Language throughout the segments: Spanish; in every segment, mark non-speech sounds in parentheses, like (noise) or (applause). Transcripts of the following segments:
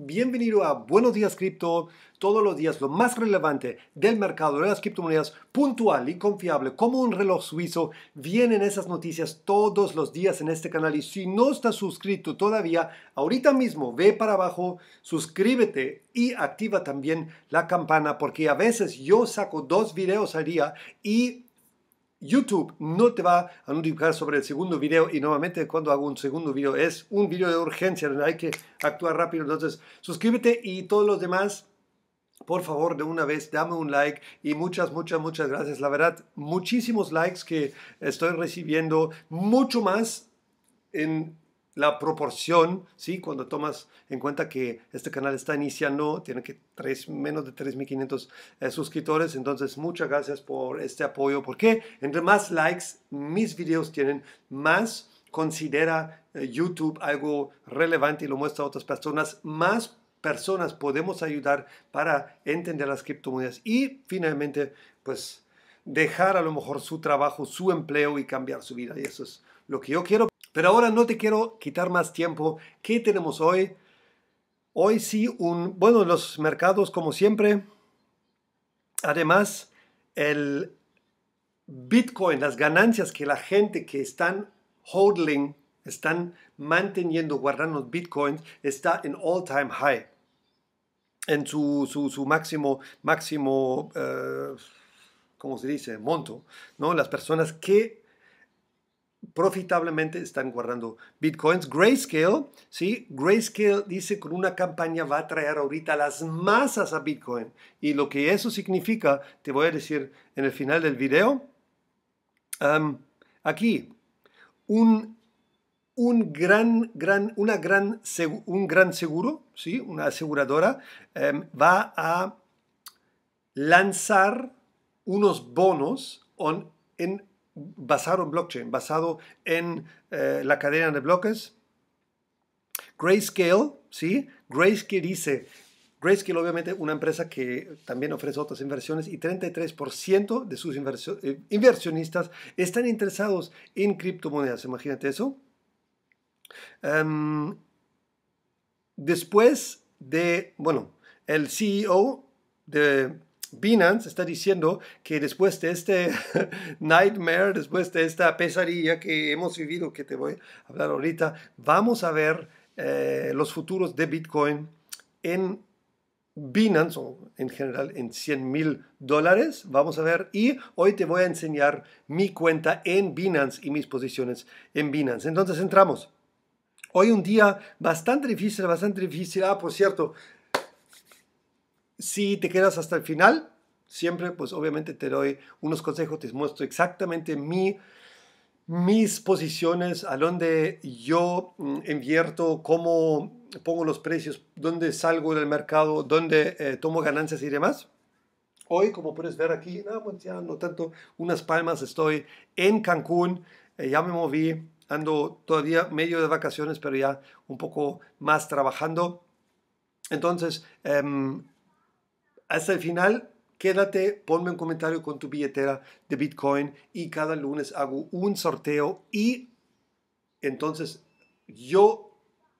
Bienvenido a Buenos Días Cripto. Todos los días lo más relevante del mercado de las criptomonedas, puntual y confiable como un reloj suizo. Vienen esas noticias todos los días en este canal y si no estás suscrito todavía, ahorita mismo ve para abajo, suscríbete y activa también la campana porque a veces yo saco dos videos al día y YouTube no te va a notificar sobre el segundo video y nuevamente cuando hago un segundo video es un video de urgencia hay que actuar rápido. Entonces suscríbete y todos los demás, por favor, de una vez dame un like y muchas, muchas, muchas gracias. La verdad, muchísimos likes que estoy recibiendo, mucho más en la proporción, ¿sí? cuando tomas en cuenta que este canal está iniciando, tiene que tres, menos de 3.500 eh, suscriptores, entonces muchas gracias por este apoyo, porque entre más likes mis videos tienen, más considera eh, YouTube algo relevante y lo muestra a otras personas, más personas podemos ayudar para entender las criptomonedas y finalmente, pues dejar a lo mejor su trabajo, su empleo y cambiar su vida. Y eso es lo que yo quiero. Pero ahora no te quiero quitar más tiempo. ¿Qué tenemos hoy? Hoy sí, un, bueno, los mercados como siempre. Además, el Bitcoin, las ganancias que la gente que están holding, están manteniendo, guardando Bitcoins, está en all time high. En su, máximo, máximo, eh, ¿cómo se dice? Monto. ¿no? Las personas que profitablemente están guardando bitcoins. Grayscale, ¿sí? Grayscale dice con una campaña va a traer ahorita las masas a bitcoin. Y lo que eso significa, te voy a decir en el final del video. aquí, un, un, gran, gran, una gran, un gran seguro, ¿sí? una aseguradora, em, va a lanzar unos bonos on, en basado en blockchain, basado en eh, la cadena de bloques. Grayscale, ¿sí? Grayscale dice, Grayscale obviamente una empresa que también ofrece otras inversiones y 33% de sus eh, inversionistas están interesados en criptomonedas, imagínate eso. Em, después de, bueno, el CEO de Binance está diciendo que después de este (laughs) nightmare, después de esta pesadilla que hemos vivido, que te voy a hablar ahorita, vamos a ver eh, los futuros de Bitcoin en Binance, o en general en 100 mil dólares, vamos a ver. Y hoy te voy a enseñar mi cuenta en Binance y mis posiciones en Binance. Entonces entramos. Hoy un día bastante difícil, bastante difícil. Ah, por cierto, si te quedas hasta el final, siempre pues obviamente te doy unos consejos, te muestro exactamente mi, mis posiciones, a dónde yo mm, invierto, cómo pongo los precios, dónde salgo del mercado, dónde eh, tomo ganancias y demás. Hoy, como puedes ver aquí, no, pues, no tanto, unas palmas, estoy en Cancún, eh, ya me moví, ando todavía medio de vacaciones, pero ya un poco más trabajando. Entonces, em, hasta el final, quédate, ponme un comentario con tu billetera de Bitcoin y cada lunes hago un sorteo y entonces yo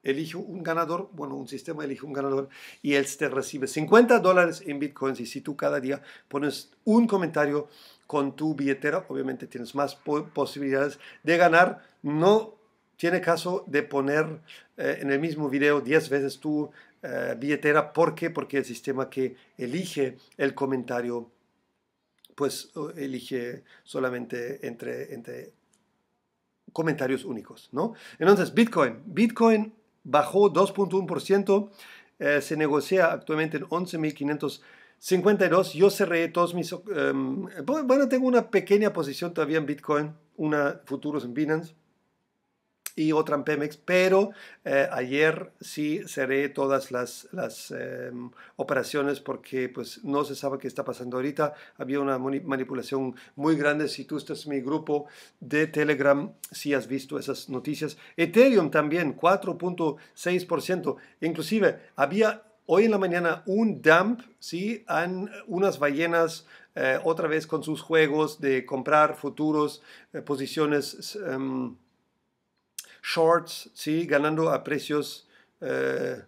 elijo un ganador, bueno, un sistema elige un ganador y él te recibe 50 dólares en Bitcoin y si tú cada día pones un comentario con tu billetera, obviamente tienes más posibilidades de ganar, no tiene caso de poner eh, en el mismo video 10 veces tu eh, billetera. ¿Por Porque el sistema que elige el comentario, pues elige solamente entre, entre comentarios únicos, ¿no? Entonces, Bitcoin. Bitcoin bajó 2.1%, eh, se negocia actualmente en 11.552. Yo cerré todos mis... Em, eh, bueno, tengo una pequeña posición todavía en Bitcoin, una futuros en Binance y otra en Pemex, pero eh, ayer sí cerré todas las, em, operaciones porque pues no se sabe qué está pasando ahorita. Había una manipulación muy grande. Si tú estás en mi grupo de Telegram, si has visto esas noticias. Ethereum también, 4.6%. Inclusive había hoy en la mañana un dump, ¿sí? Han unas ballenas eh, otra vez con sus juegos de comprar futuros, eh, posiciones... Em, shorts, ¿sí? ganando a precios eh,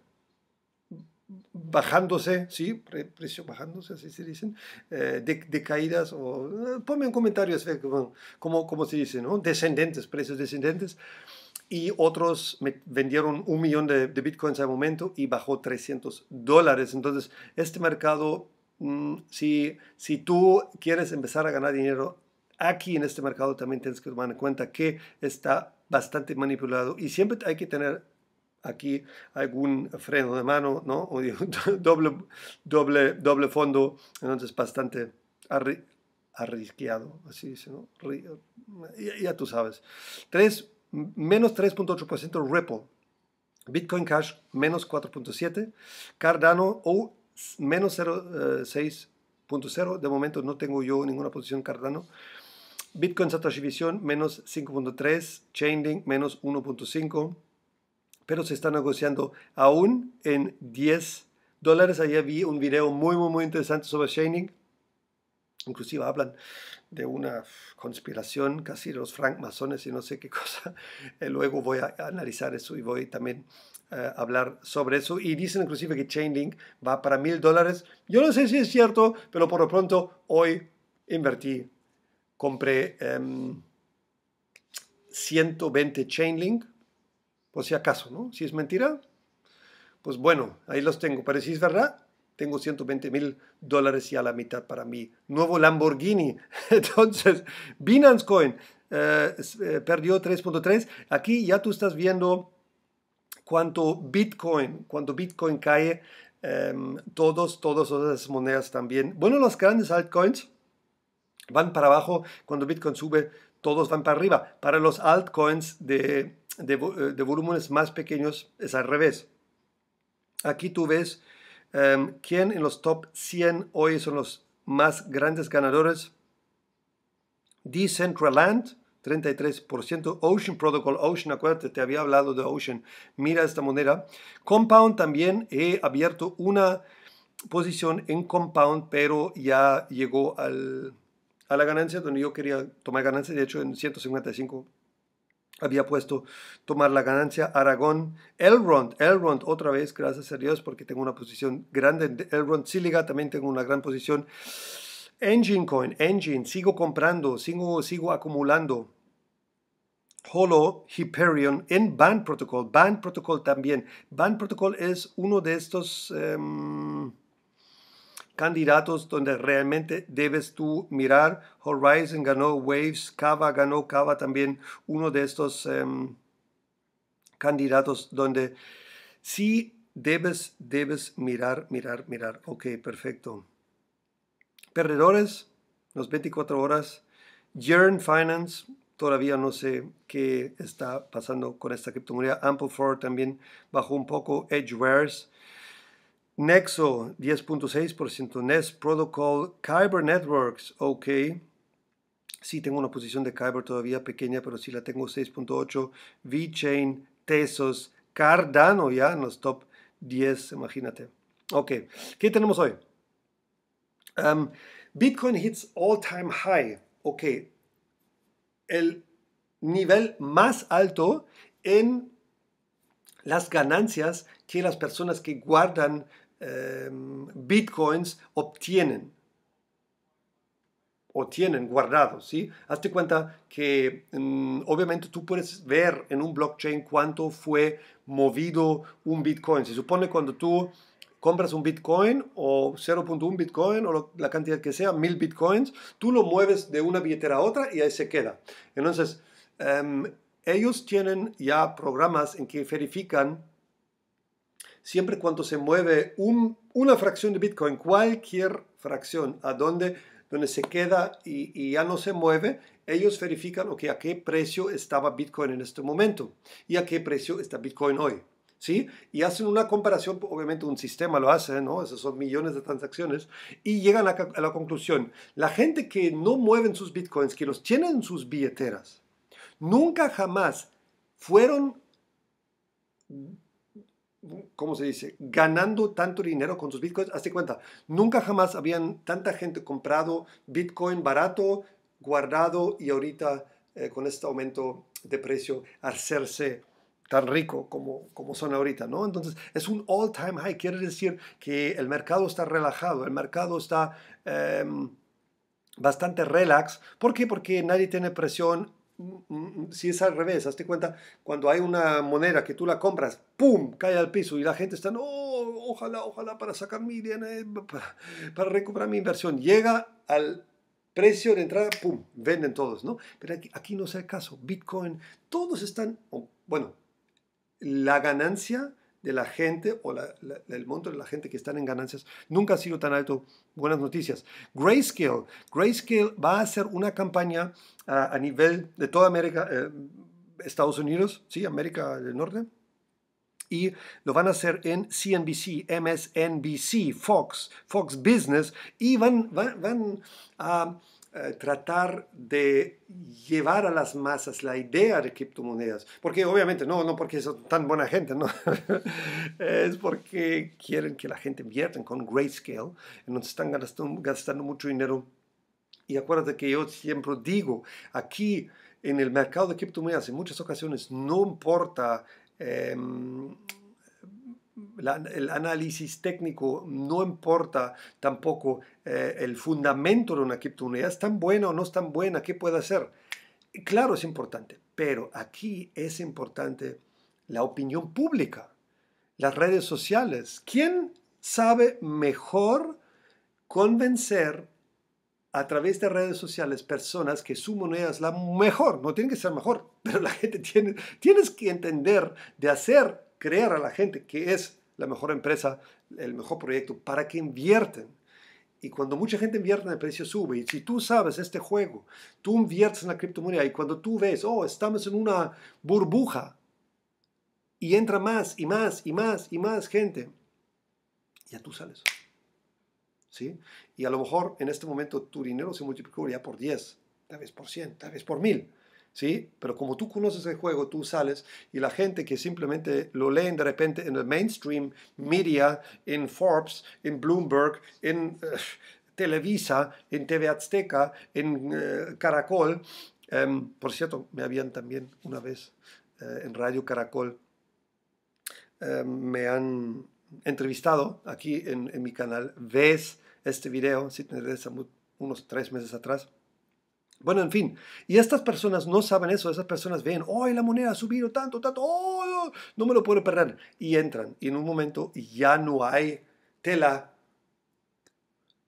bajándose, ¿sí? precio precios bajándose, así se dicen, eh, de, caídas, o eh, ponme un comentario, como, como, se dice, ¿no? Descendentes, precios descendentes. Y otros me vendieron un millón de, bitcoins al momento y bajó 300 dólares. Entonces, este mercado, mm, si, si tú quieres empezar a ganar dinero aquí en este mercado, también tienes que tomar en cuenta que está bastante manipulado y siempre hay que tener aquí algún freno de mano, ¿no? O (laughs) doble, doble, doble fondo, entonces bastante arriesgado, arrisqueado, así dice, ¿no? Ya, tú sabes. 3, menos 3.8% Ripple, Bitcoin Cash menos 4.7, Cardano o menos 0.6.0, eh, de momento no tengo yo ninguna posición Cardano, Bitcoin Satoshi Vision menos 5.3, Chainlink menos 1.5, pero se está negociando aún en 10 dólares. Ayer vi un video muy, muy, muy interesante sobre Chainlink. Inclusive hablan de una conspiración casi de los francmasones y no sé qué cosa. (laughs) Eh, luego voy a analizar eso y voy también eh, a hablar sobre eso. Y dicen inclusive que Chainlink va para mil dólares. Yo no sé si es cierto, pero por lo pronto hoy invertí compré 120 em, Chainlink, por si acaso, ¿no? Si es mentira, pues bueno, ahí los tengo. Pero si es verdad, tengo 120 mil dólares y a la mitad para mi nuevo Lamborghini. (laughs) Entonces, Binance Coin eh, eh, perdió 3.3. Aquí ya tú estás viendo cuánto Bitcoin, cuando Bitcoin cae, em, todos, todos, todas esas monedas también. Bueno, los grandes altcoins van para abajo, cuando Bitcoin sube, todos van para arriba. Para los altcoins de, de, eh, de volúmenes más pequeños es al revés. Aquí tú ves em, quién en los top 100 hoy son los más grandes ganadores. Decentraland, 33%. Ocean Protocol, Ocean, acuérdate, te había hablado de Ocean. Mira esta moneda. Compound también he abierto una posición en Compound, pero ya llegó al, a la ganancia, donde yo quería tomar ganancia. De hecho, en 155 había puesto tomar la ganancia Aragón. Elrond, Elrond otra vez, gracias a Dios, porque tengo una posición grande en Elrond. Siliga también tengo una gran posición. Engine Coin, Engine, sigo comprando, sigo, sigo acumulando. Holo, Hyperion, en Band Protocol. Band Protocol también. Band Protocol es uno de estos... Em, candidatos donde realmente debes tú mirar. Horizon ganó Waves, Cava ganó Cava también, uno de estos em, candidatos donde sí debes, debes mirar, mirar, mirar. Ok, perfecto. Perdedores, los 24 horas. Yearn Finance, todavía no sé qué está pasando con esta criptomoneda. Ampleford también bajó un poco. Edgewares Nexo 10.6%, Nest Protocol, Kyber Networks, ok. Sí tengo una posición de Kyber todavía pequeña, pero sí la tengo 6.8. VeChain, Tesos, Cardano ya en los top 10, imagínate. Ok, ¿qué tenemos hoy? Bitcoin hits all-time high. Ok, el nivel más alto en las ganancias que las personas que guardan Em, bitcoins obtienen o tienen guardados, ¿sí? Hazte cuenta que mm, obviamente tú puedes ver en un blockchain cuánto fue movido un bitcoin. Se supone cuando tú compras un bitcoin o 0.1 bitcoin o la cantidad que sea, mil bitcoins, tú lo mueves de una billetera a otra y ahí se queda. Entonces, em, ellos tienen ya programas en que verifican siempre cuando se mueve una fracción de Bitcoin, cualquier fracción, a donde, donde se queda y, ya no se mueve, ellos verifican que a qué precio estaba Bitcoin en este momento y a qué precio está Bitcoin hoy. ¿Sí? Y hacen una comparación, obviamente un sistema lo hace, ¿no? Esos son millones de transacciones, y llegan a, a la conclusión, la gente que no mueven sus bitcoins, que los tienen en sus billeteras, nunca jamás fueron ¿cómo se dice? Ganando tanto dinero con sus bitcoins. Hazte cuenta, nunca jamás habían tanta gente comprado bitcoin barato, guardado y ahorita eh, con este aumento de precio hacerse tan rico como, como son ahorita, ¿no? Entonces es un all-time high, quiere decir que el mercado está relajado, el mercado está em, bastante relax. ¿Por qué? Porque nadie tiene presión Mm, mm, si es al revés, hazte cuenta, cuando hay una moneda que tú la compras, ¡pum!, cae al piso y la gente está, no, ojalá, ojalá para sacar mi dinero, para, para recuperar mi inversión. Llega al precio de entrada, ¡pum!, venden todos, ¿no? Pero aquí, aquí no es el caso. Bitcoin, todos están, bueno, la ganancia de la gente o la, el monto de la gente que están en ganancias nunca ha sido tan alto. Buenas noticias. Grayscale. Grayscale va a hacer una campaña a nivel de toda América, eh, Estados Unidos, sí, América del Norte. Y lo van a hacer en CNBC, MSNBC, Fox, Fox Business. Y van, van, a... Eh, tratar de llevar a las masas la idea de criptomonedas. Porque obviamente no, no porque son tan buena gente, no. (laughs) es porque quieren que la gente invierta con grayscale, entonces están gastando, mucho dinero. Y acuérdate que yo siempre digo, aquí en el mercado de criptomonedas en muchas ocasiones no importa... Em, el análisis técnico, no importa tampoco eh, el fundamento de una criptomoneda, es tan buena o no es tan buena, qué puede hacer. Claro, es importante, pero aquí es importante la opinión pública, las redes sociales. ¿Quién sabe mejor convencer a través de redes sociales personas que su moneda es la mejor, no tiene que ser mejor, (laughs) pero la gente tiene, tienes que entender de hacer creer a la gente que es la mejor empresa, el mejor proyecto, para que invierten. Y cuando mucha gente invierte, el precio sube. Y si tú sabes este juego, tú inviertes en la criptomoneda y cuando tú ves, oh, estamos en una burbuja y entra más y más y más y más gente, ya tú sales. ¿Sí? Y a lo mejor en este momento tu dinero se multiplicó ya por 10, tal vez por 100, tal vez por 1000. ¿sí? Pero como tú conoces el juego, tú sales y la gente que simplemente lo leen de repente en el mainstream media, en Forbes, en Bloomberg, en eh, Televisa, en TV Azteca, en eh, Caracol. Em, por cierto, me habían también una vez eh, en Radio Caracol, em, me han entrevistado aquí en, en mi canal. Ves este video, si te interesa, unos tres meses atrás bueno, en fin, y estas personas no saben eso, esas personas ven, oh, la moneda ha subido tanto, tanto, oh, no me lo puedo perder. Y entran, y en un momento ya no hay tela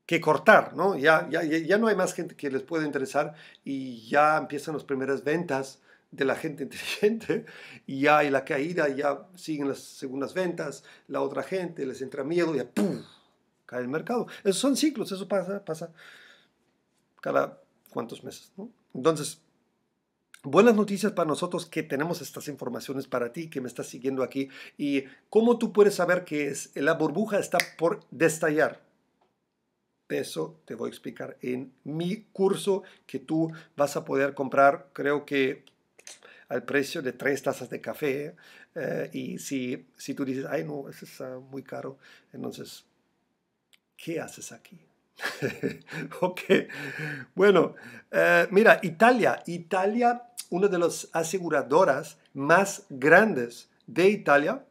que cortar, ¿no? Ya, ya, ya no hay más gente que les pueda interesar y ya empiezan las primeras ventas de la gente (laughs) inteligente y ya hay la caída, ya siguen las segundas ventas, la otra gente les entra miedo y ya ¡pum! cae el mercado. Esos son ciclos, eso pasa, pasa cada cuantos meses. ¿no? Entonces, buenas noticias para nosotros que tenemos estas informaciones para ti, que me estás siguiendo aquí. ¿Y cómo tú puedes saber que es, la burbuja está por destallar? Eso te voy a explicar en mi curso que tú vas a poder comprar, creo que al precio de tres tazas de café. Eh, y si, si tú dices, ay no, eso está muy caro, entonces, ¿qué haces aquí? (laughs) ok, bueno, eh, mira, Italia, Italia, una de las aseguradoras más grandes de Italia,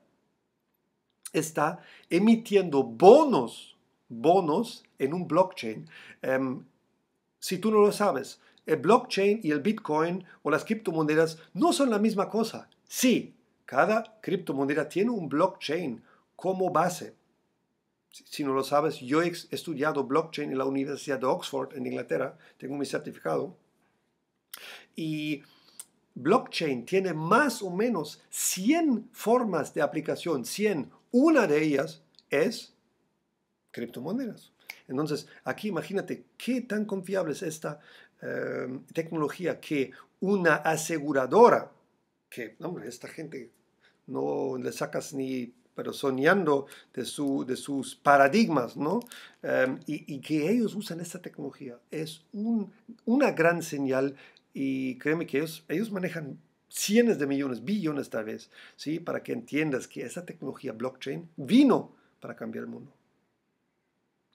está emitiendo bonos, bonos en un blockchain. Em, si tú no lo sabes, el blockchain y el Bitcoin o las criptomonedas no son la misma cosa. Sí, cada criptomoneda tiene un blockchain como base, si no lo sabes, yo he estudiado blockchain en la Universidad de Oxford, en Inglaterra, tengo mi certificado. Y blockchain tiene más o menos 100 formas de aplicación, 100. Una de ellas es criptomonedas. Entonces, aquí imagínate qué tan confiable es esta eh, tecnología que una aseguradora, que hombre, esta gente no le sacas ni pero soñando de, su, de sus paradigmas, ¿no? Em, y, que ellos usan esta tecnología es una gran señal y créeme que ellos, ellos manejan cientos de millones, billones tal vez, ¿sí? Para que entiendas que esa tecnología blockchain vino para cambiar el mundo.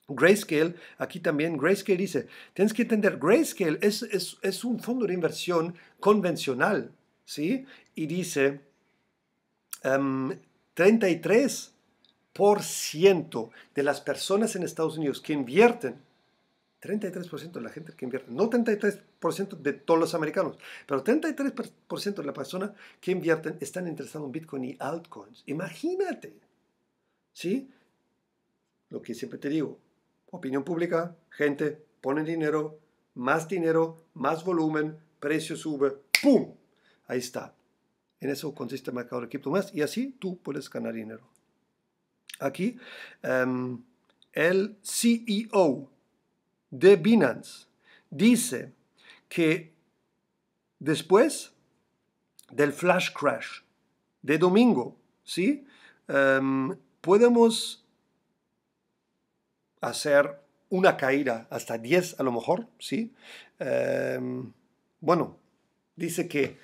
Grayscale, aquí también Grayscale dice, tienes que entender, Grayscale es, es, es un fondo de inversión convencional, ¿sí? Y dice, em, 33% de las personas en Estados Unidos que invierten, 33% de la gente que invierte, no 33% de todos los americanos, pero 33% de la persona que invierten están interesados en Bitcoin y altcoins. Imagínate, ¿sí? Lo que siempre te digo, opinión pública, gente, pone dinero, más dinero, más volumen, precio sube, ¡pum! Ahí está. En eso consiste el mercado de más y así tú puedes ganar dinero. Aquí, em, el CEO de Binance dice que después del flash crash de domingo, ¿sí? Em, podemos hacer una caída hasta 10 a lo mejor, ¿sí? Em, bueno, dice que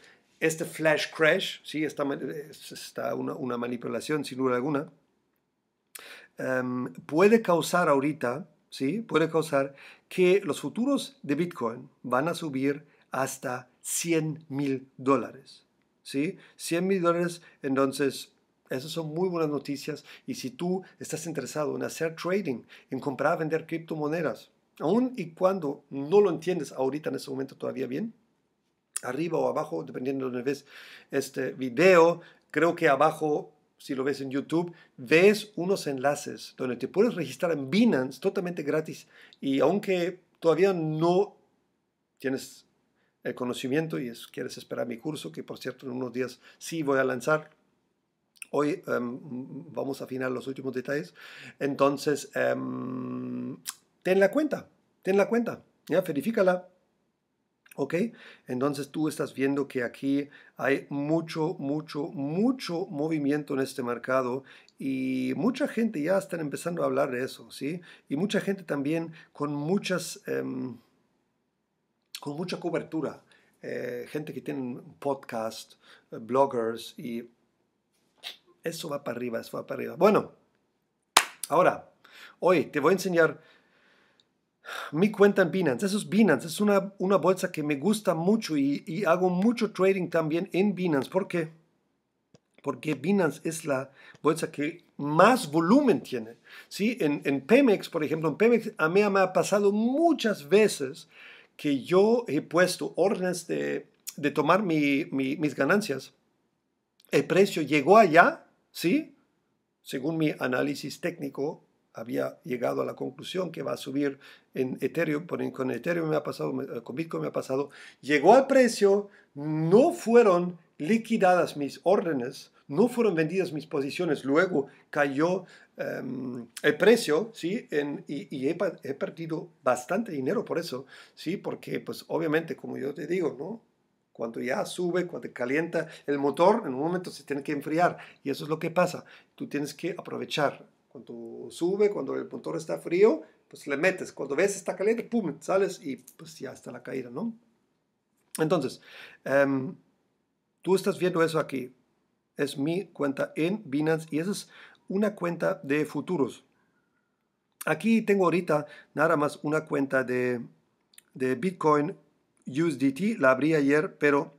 este flash crash, ¿sí? esta, está una, manipulación sin duda alguna, em, puede causar ahorita, ¿sí? puede causar que los futuros de Bitcoin van a subir hasta 100 mil dólares. ¿sí? 100 mil dólares, entonces, esas son muy buenas noticias. Y si tú estás interesado en hacer trading, en comprar, vender criptomonedas, aún y cuando no lo entiendes ahorita en ese momento todavía bien, arriba o abajo, dependiendo de donde ves este video, creo que abajo si lo ves en YouTube, ves unos enlaces donde te puedes registrar en Binance totalmente gratis. Y aunque todavía no tienes el conocimiento y quieres esperar mi curso, que por cierto en unos días sí voy a lanzar, hoy em, vamos a afinar los últimos detalles, entonces em, ten la cuenta, ten la cuenta, ya, verifícala. ¿Ok? Entonces tú estás viendo que aquí hay mucho, mucho, mucho movimiento en este mercado y mucha gente ya están empezando a hablar de eso, ¿sí? Y mucha gente también con muchas, em, con mucha cobertura. Eh, gente que tiene podcast, eh, bloggers y eso va para arriba, eso va para arriba. Bueno, ahora, hoy te voy a enseñar mi cuenta en Binance. Eso es Binance, es una, bolsa que me gusta mucho y, hago mucho trading también en Binance. ¿Por qué? Porque Binance es la bolsa que más volumen tiene. ¿sí? En, en Pemex, por ejemplo, en Pemex a mí me ha pasado muchas veces que yo he puesto órdenes de, tomar mis ganancias. El precio llegó allá, ¿sí? según mi análisis técnico había llegado a la conclusión que va a subir en Ethereum, con Ethereum me ha pasado, eh, con Bitcoin me ha pasado, llegó al precio, no fueron liquidadas mis órdenes, no fueron vendidas mis posiciones, luego cayó em, el precio, ¿sí? y, he, he, perdido bastante dinero por eso, ¿sí? Porque, pues, obviamente, como yo te digo, ¿no? Cuando ya sube, cuando calienta el motor, en un momento se tiene que enfriar. Y eso es lo que pasa. Tú tienes que aprovechar cuando sube, cuando el motor está frío, pues le metes. Cuando ves está caliente, pum, sales y pues ya está la caída, ¿no? Entonces, em, tú estás viendo eso aquí. Es mi cuenta en Binance y esa es una cuenta de futuros. Aquí tengo ahorita nada más una cuenta de, de Bitcoin USDT. La abrí ayer, pero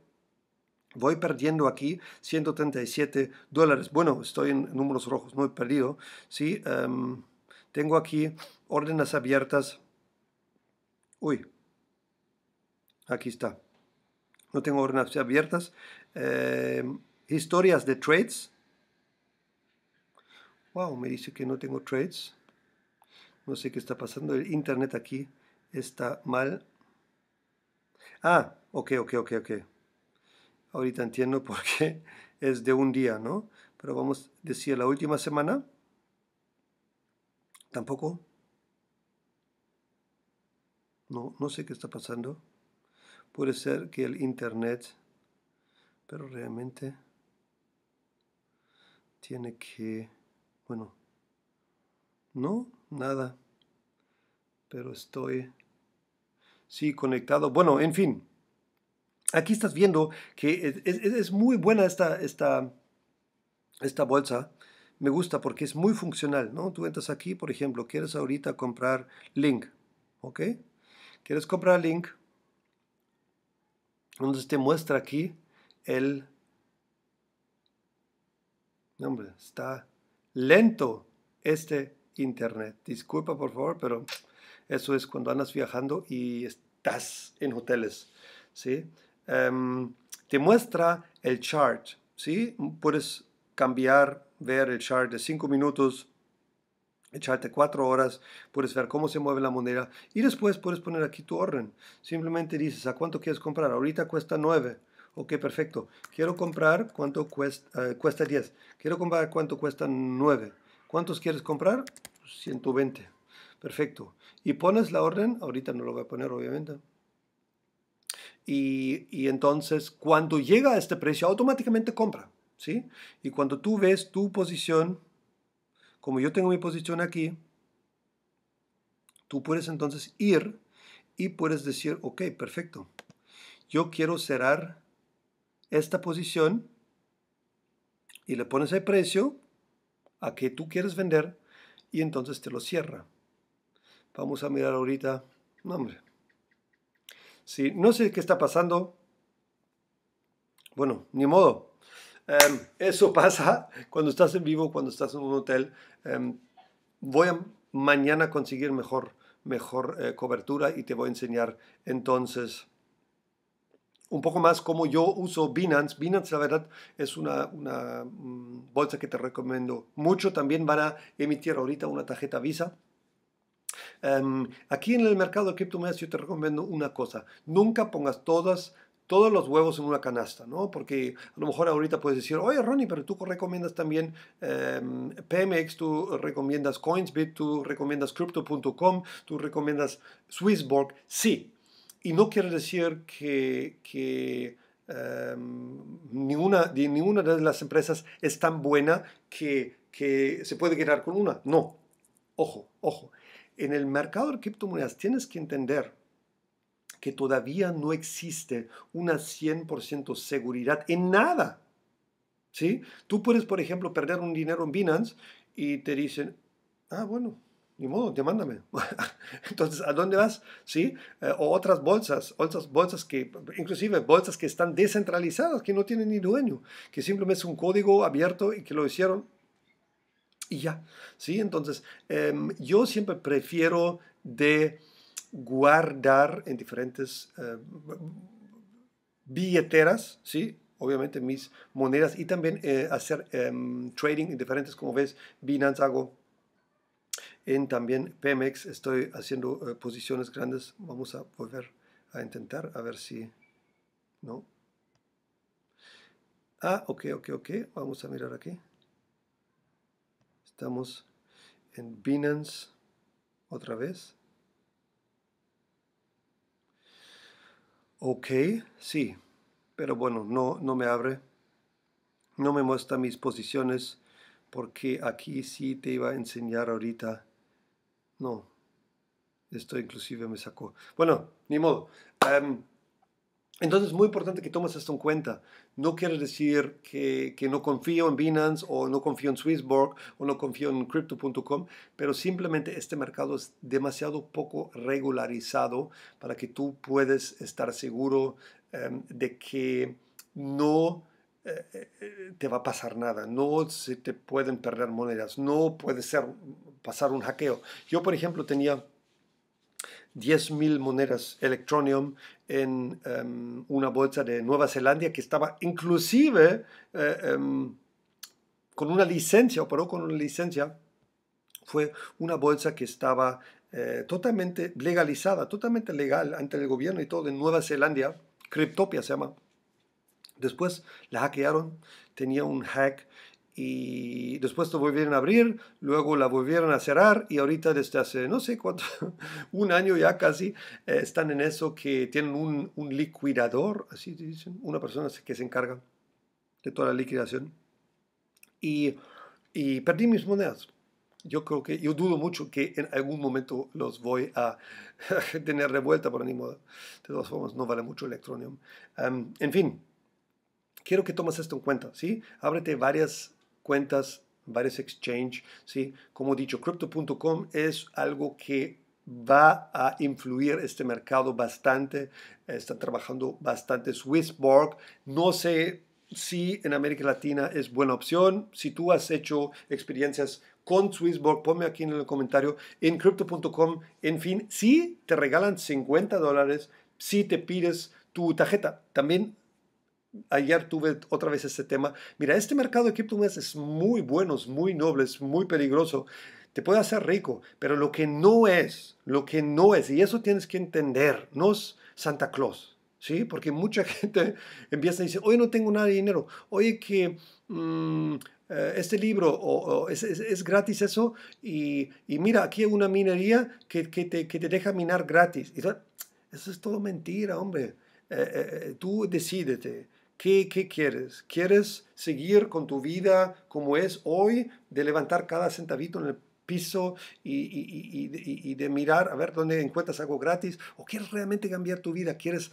voy perdiendo aquí 137 dólares. Bueno, estoy en números rojos, no he perdido. ¿sí? Em, tengo aquí órdenes abiertas. Uy, aquí está. No tengo órdenes abiertas. Em, historias de trades. Wow, me dice que no tengo trades. No sé qué está pasando. El internet aquí está mal. Ah, ok, ok, ok, ok. Ahorita entiendo por qué (laughs) es de un día, ¿no? Pero vamos, decía la última semana. Tampoco. No, no sé qué está pasando. Puede ser que el Internet, pero realmente tiene que, bueno, no, nada. Pero estoy, sí, conectado. Bueno, en fin aquí estás viendo que es, muy buena esta, esta bolsa. Me gusta porque es muy funcional, ¿no? Tú entras aquí, por ejemplo, quieres ahorita comprar Link, ¿ok? Quieres comprar Link, entonces te muestra aquí el... nombre. está lento este internet. Disculpa, por favor, pero eso es cuando andas viajando y estás en hoteles, ¿sí? Em, te muestra el chart, ¿sí? Puedes cambiar, ver el chart de 5 minutos, el chart de 4 horas, puedes ver cómo se mueve la moneda y después puedes poner aquí tu orden. Simplemente dices, ¿a cuánto quieres comprar? Ahorita cuesta 9. Ok, perfecto. Quiero comprar cuánto eh, cuesta, cuesta 10. Quiero comprar cuánto cuesta 9. ¿Cuántos quieres comprar? 120. Perfecto. Y pones la orden, ahorita no lo voy a poner obviamente, y, entonces cuando llega a este precio automáticamente compra. ¿sí? Y cuando tú ves tu posición, como yo tengo mi posición aquí, tú puedes entonces ir y puedes decir, ok, perfecto, yo quiero cerrar esta posición y le pones el precio a que tú quieres vender y entonces te lo cierra. Vamos a mirar ahorita, no, hombre, Sí, no sé qué está pasando. Bueno, ni modo. Em, eso (laughs) pasa cuando estás en vivo, cuando estás en un hotel. Voy em, voy a mañana conseguir mejor, mejor eh, cobertura y te voy a enseñar entonces un poco más cómo yo uso Binance. Binance, la verdad, es una, una mm, bolsa que te recomiendo mucho. También van a emitir ahorita una tarjeta Visa Em, aquí en el mercado de criptomonedas yo te recomiendo una cosa, nunca pongas todas todos los huevos en una canasta, ¿no? Porque a lo mejor ahorita puedes decir, oye Ronnie, pero tú recomiendas también eh, Pemex, tú recomiendas Coinsbit, tú recomiendas Crypto.com, tú recomiendas Swissborg. Sí, y no quiere decir que, em, ninguna, de, ninguna de las empresas es tan buena que, que se puede quedar con una. No, ojo, ojo. En el mercado de criptomonedas tienes que entender que todavía no existe una 100% seguridad en nada. ¿Sí? Tú puedes, por ejemplo, perder un dinero en Binance y te dicen, ah, bueno, ni modo, mándame. (laughs) Entonces, ¿a dónde vas? ¿Sí? Eh, o otras bolsas, otras bolsas que, inclusive bolsas que están descentralizadas, que no tienen ni dueño, que simplemente es un código abierto y que lo hicieron y ya, ¿sí? Entonces, em, yo siempre prefiero de guardar en diferentes em, billeteras, ¿sí? Obviamente mis monedas y también eh, hacer em, trading en diferentes, como ves, Binance hago en también Pemex, estoy haciendo eh, posiciones grandes. Vamos a volver a intentar, a ver si... ¿No? Ah, ok, ok, ok. Vamos a mirar aquí. Estamos en Binance otra vez. Ok, sí, pero bueno, no, no me abre. No me muestra mis posiciones porque aquí sí te iba a enseñar ahorita. No, esto inclusive me sacó. Bueno, ni modo. Em, entonces es muy importante que tomes esto en cuenta. No quiere decir que, no confío en Binance o no confío en Swissborg o no confío en crypto.com, pero simplemente este mercado es demasiado poco regularizado para que tú puedes estar seguro em, de que no eh, eh, te va a pasar nada, no se te pueden perder monedas, no puede ser pasar un hackeo. Yo, por ejemplo, tenía 10.000 monedas Electronium en em, una bolsa de Nueva Zelanda que estaba inclusive eh, em, con una licencia, operó con una licencia. Fue una bolsa que estaba eh, totalmente legalizada, totalmente legal ante el gobierno y todo de Nueva Zelanda. Cryptopia se llama. Después la hackearon, tenía un hack y después lo volvieron a abrir, luego la volvieron a cerrar y ahorita desde hace no sé cuánto, (laughs) un año ya casi, eh, están en eso que tienen un, un, liquidador, así dicen, una persona que se encarga de toda la liquidación. Y, y perdí mis monedas. Yo creo que, yo dudo mucho que en algún momento los voy a (laughs) tener revuelta por ni modo. De todas formas, no vale mucho Electronium. en fin, quiero que tomes esto en cuenta, ¿sí? Ábrete varias cuentas, varios exchanges, ¿sí? Como dicho, crypto.com es algo que va a influir este mercado bastante, Está trabajando bastante Swissborg, no sé si en América Latina es buena opción, si tú has hecho experiencias con Swissborg, ponme aquí en el comentario, en crypto.com, en fin, si te regalan 50 dólares, si te pides tu tarjeta, también ayer tuve otra vez este tema. Mira, este mercado de criptomonedas es muy bueno, es muy noble, es muy peligroso. Te puede hacer rico, pero lo que no es, lo que no es, y eso tienes que entender, no es Santa Claus, ¿sí? Porque mucha (laughs) gente empieza a dice hoy no tengo nada de dinero, oye que mm, eh, este libro es, gratis eso, y, mira, aquí hay una minería que, te, deja minar gratis. eso es todo mentira, hombre. Eh, eh, tú decídete ¿Qué, ¿Qué, quieres? ¿Quieres seguir con tu vida como es hoy, de levantar cada centavito en el piso y, y, y, y de mirar a ver dónde encuentras algo gratis? ¿O quieres realmente cambiar tu vida? ¿Quieres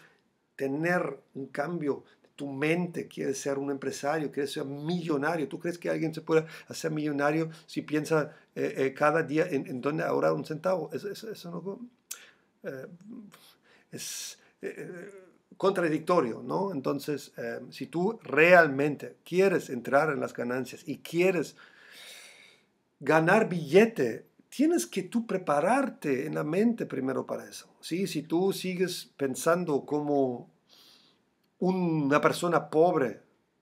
tener un cambio de tu mente, quieres ser un empresario, quieres ser millonario. ¿Tú crees que alguien se pueda hacer millonario si piensa eh, eh, cada día en, dónde ahorrar un centavo? Eso, no... Eh, es, contradictorio, ¿no? Entonces, em, si tú realmente quieres entrar en las ganancias y quieres ganar billete, tienes que tú prepararte en la mente primero para eso, ¿sí? Si tú sigues pensando como una persona pobre,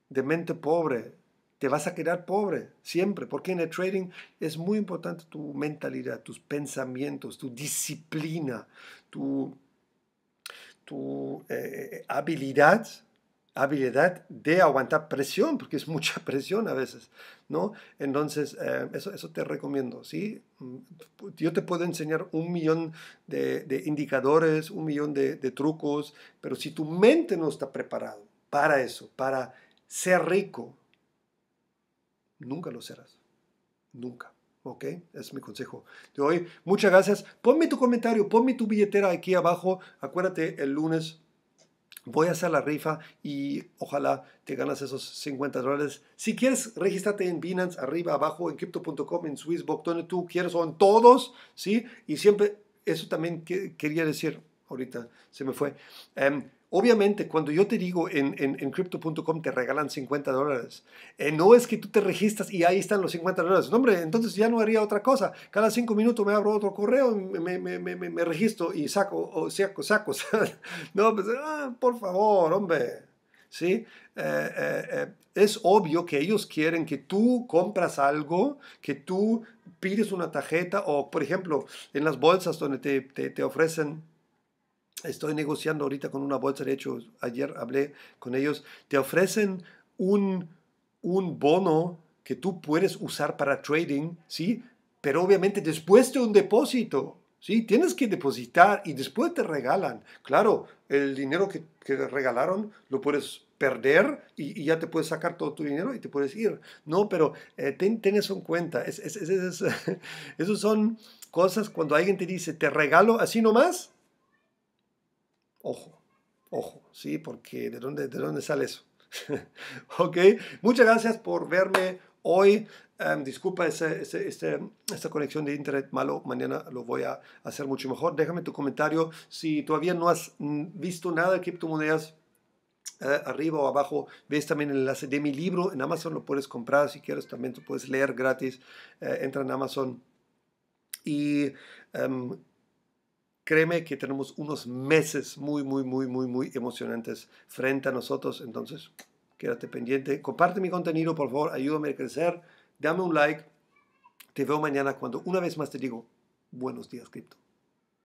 de mente pobre, te vas a quedar pobre siempre, porque en el trading es muy importante tu mentalidad, tus pensamientos, tu disciplina, tu tu eh, eh, habilidad, habilidad de aguantar presión, porque es mucha (laughs) presión a veces, ¿no? Entonces, eh, eso, eso te recomiendo, ¿sí? Mm, yo te puedo enseñar un millón de, indicadores, un millón de, de trucos, pero si tu mente no está preparado para eso, para ser rico, nunca lo serás, nunca. ¿ok? Es mi consejo de hoy. Muchas gracias. Ponme tu comentario, ponme tu billetera aquí abajo. Acuérdate, el lunes voy a hacer la rifa y ojalá te ganas esos 50 dólares. Si quieres, regístrate en Binance, arriba, abajo, en crypto.com, en Swissbox, donde tú quieres o en todos, ¿sí? Y siempre, eso también quería decir ahorita, se me fue. Em, Obviamente, cuando yo te digo en, en, crypto.com te regalan 50 dólares, eh, no es que tú te registras y ahí están los 50 dólares. No, hombre, entonces ya no haría otra cosa. Cada cinco minutos me abro otro correo, me, me, registro y saco, o saco, saco. (laughs) no, pues, ah, por favor, hombre. ¿Sí? Eh, eh, es obvio que ellos quieren que tú compras algo, que tú pides una tarjeta o, por ejemplo, en las bolsas donde te, te, te ofrecen estoy negociando ahorita con una bolsa, de hecho ayer hablé con ellos, te ofrecen un, un bono que tú puedes usar para trading, ¿sí? Pero obviamente después de un depósito, ¿sí? Tienes que depositar y después te regalan. Claro, el dinero que, que te regalaron lo puedes perder y, ya te puedes sacar todo tu dinero y te puedes ir. No, pero eh, ten, ten, eso en cuenta. Es, (laughs) esos son cosas cuando alguien te dice, te regalo así nomás, Ojo, ojo, ¿sí? Porque ¿de dónde, de dónde sale eso? (laughs) ¿Ok? Muchas gracias por verme hoy. Em, disculpa ese, ese, esta conexión de internet malo, mañana lo voy a hacer mucho mejor. Déjame tu comentario. Si todavía no has mm, visto nada de criptomonedas, monedas eh, arriba o abajo ves también el enlace de mi libro. En Amazon lo puedes comprar si quieres, también lo puedes leer gratis. Eh, entra en Amazon y em, créeme que tenemos unos meses muy, muy, muy, muy, muy emocionantes frente a nosotros. Entonces, quédate pendiente. Comparte mi contenido, por favor. Ayúdame a crecer. Dame un like. Te veo mañana cuando una vez más te digo, buenos días, cripto.